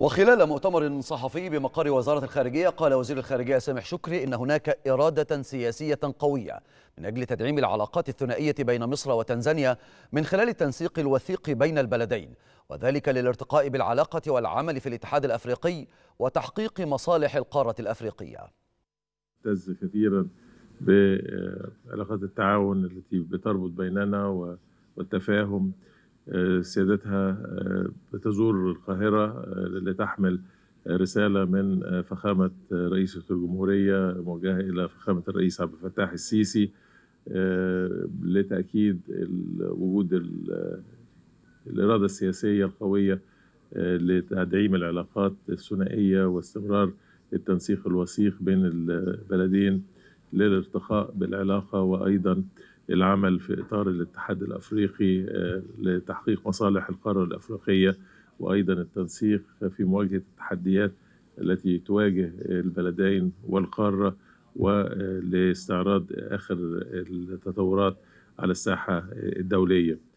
وخلال مؤتمر صحفي بمقر وزارة الخارجية قال وزير الخارجية سامح شكري إن هناك إرادة سياسية قوية من أجل تدعيم العلاقات الثنائية بين مصر وتنزانيا من خلال التنسيق الوثيق بين البلدين وذلك للارتقاء بالعلاقة والعمل في الاتحاد الأفريقي وتحقيق مصالح القارة الأفريقية تز كثيرا بعلاقات التعاون التي بتربط بيننا والتفاهم سيادتها آه، بتزور القاهرة آه، لتحمل آه، رسالة من فخامة رئيسة الجمهورية موجهة إلى فخامة الرئيس عبد الفتاح السيسي لتأكيد وجود الإرادة السياسية القوية لتدعيم العلاقات الثنائية واستمرار التنسيق الوثيق بين البلدين للارتخاء بالعلاقة وأيضا العمل في إطار الاتحاد الأفريقي آه، لتحقيق مصالح القارة الأفريقية وأيضا التنسيق في مواجهة التحديات التي تواجه البلدين والقارة ولاستعراض آه، آخر التطورات على الساحة الدولية